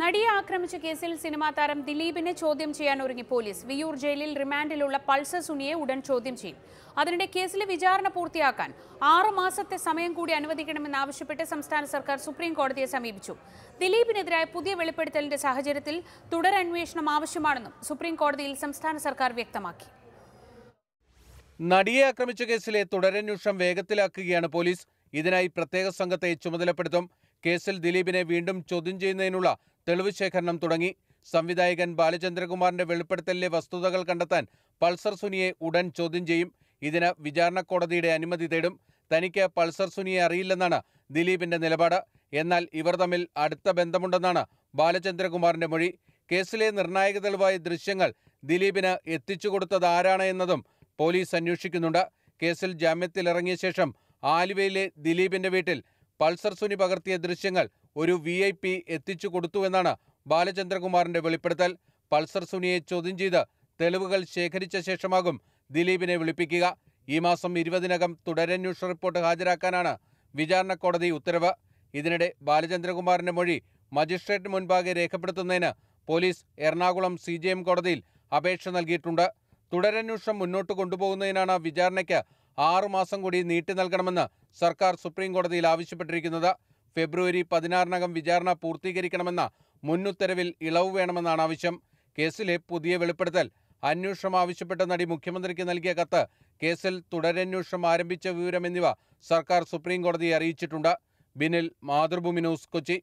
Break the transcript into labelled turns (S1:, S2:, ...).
S1: നടിയെ ആക്രമിച്ച കേസിൽ സിനിമാ താരം ദിലീപിനെ ചോദ്യം ചെയ്യാൻ ഒരുങ്ങി പോലീസ് വിയൂർ ജയിലിൽ റിമാൻഡിലുള്ള പൾസർ സുനിയെ ഉടൻ ചോദ്യം ചെയ്യും അതിനിടെ കേസിലെ വിചാരണ പൂർത്തിയാക്കാൻ ആറു മാസത്തെ സമയം കൂടി അനുവദിക്കണമെന്നാവശ്യപ്പെട്ട് സംസ്ഥാന സർക്കാർ സുപ്രീം കോടതിയെ സമീപിച്ചു ദിലീപിനെതിരായ പുതിയ വെളിപ്പെടുത്തലിന്റെ സാഹചര്യത്തിൽ തുടരന്വേഷണം ആവശ്യമാണെന്നും സുപ്രീം കോടതിയിൽ സംസ്ഥാന സർക്കാർ വ്യക്തമാക്കി
S2: നടിയെ ആക്രമിച്ച കേസിലെ തുടരന്വേഷണം വേഗത്തിലാക്കുകയാണ് പോലീസ് ഇതിനായി പ്രത്യേക സംഘത്തെ ചുമതലപ്പെടുത്തും കേസിൽ ദിലീപിനെ വീണ്ടും ചോദ്യം ചെയ്യുന്നതിനുള്ള തെളിവ് ശേഖരണം തുടങ്ങി സംവിധായകൻ ബാലചന്ദ്രകുമാറിന്റെ വെളിപ്പെടുത്തലിലെ വസ്തുതകൾ കണ്ടെത്താൻ പൾസർ സുനിയെ ഉടൻ ചോദ്യം ചെയ്യും ഇതിന് വിചാരണ കോടതിയുടെ അനുമതി തേടും തനിക്ക് പൾസർ സുനിയെ അറിയില്ലെന്നാണ് ദിലീപിന്റെ നിലപാട് എന്നാൽ ഇവർ തമ്മിൽ അടുത്ത ബന്ധമുണ്ടെന്നാണ് ബാലചന്ദ്രകുമാറിന്റെ മൊഴി കേസിലെ നിർണായക തെളിവായ ദൃശ്യങ്ങൾ ദിലീപിന് എത്തിച്ചു കൊടുത്തത് ആരാണ് എന്നതും പോലീസ് അന്വേഷിക്കുന്നുണ്ട് കേസിൽ ജാമ്യത്തിലിറങ്ങിയ ശേഷം ആലുവയിലെ ദിലീപിന്റെ വീട്ടിൽ പൾസർ സുനി പകർത്തിയ ദൃശ്യങ്ങൾ ഒരു വി ഐ പി എത്തിച്ചു കൊടുത്തുവെന്നാണ് ബാലചന്ദ്രകുമാറിന്റെ വെളിപ്പെടുത്തൽ പൾസർ സുനിയെ ചോദ്യം ചെയ്ത് തെളിവുകൾ ശേഖരിച്ച ശേഷമാകും ദിലീപിനെ വിളിപ്പിക്കുക ഈ മാസം ഇരുപതിനകം തുടരന്വേഷണ റിപ്പോർട്ട് ഹാജരാക്കാനാണ് വിചാരണ കോടതി ഉത്തരവ് ഇതിനിടെ ബാലചന്ദ്രകുമാറിന്റെ മൊഴി മജിസ്ട്രേറ്റ് മുൻപാകെ രേഖപ്പെടുത്തുന്നതിന് police Ernakulam C J M കോടതിയിൽ അപേക്ഷ നൽകിയിട്ടുണ്ട് തുടരന്വേഷണം മുന്നോട്ട് കൊണ്ടുപോകുന്നതിനാണ് വിചാരണയ്ക്ക് ആറുമാസം കൂടി നീട്ടി നൽകണമെന്ന് സർക്കാർ സുപ്രീം കോടതിയിൽ ആവശ്യപ്പെട്ടിരിക്കുന്നത് ഫെബ്രുവരി പതിനാറിനകം വിചാരണ പൂർത്തീകരിക്കണമെന്ന മുന്നുത്തരവിൽ ഇളവ് വേണമെന്നാണ് ആവശ്യം കേസിലെ പുതിയ വെളിപ്പെടുത്തൽ അന്വേഷണം ആവശ്യപ്പെട്ട നടി മുഖ്യമന്ത്രിക്ക് നൽകിയ കത്ത് കേസിൽ തുടരന്വേഷണം ആരംഭിച്ച വിവരം എന്നിവ സർക്കാർ സുപ്രീം അറിയിച്ചിട്ടുണ്ട് ബിനിൽ മാതൃഭൂമി ന്യൂസ് കൊച്ചി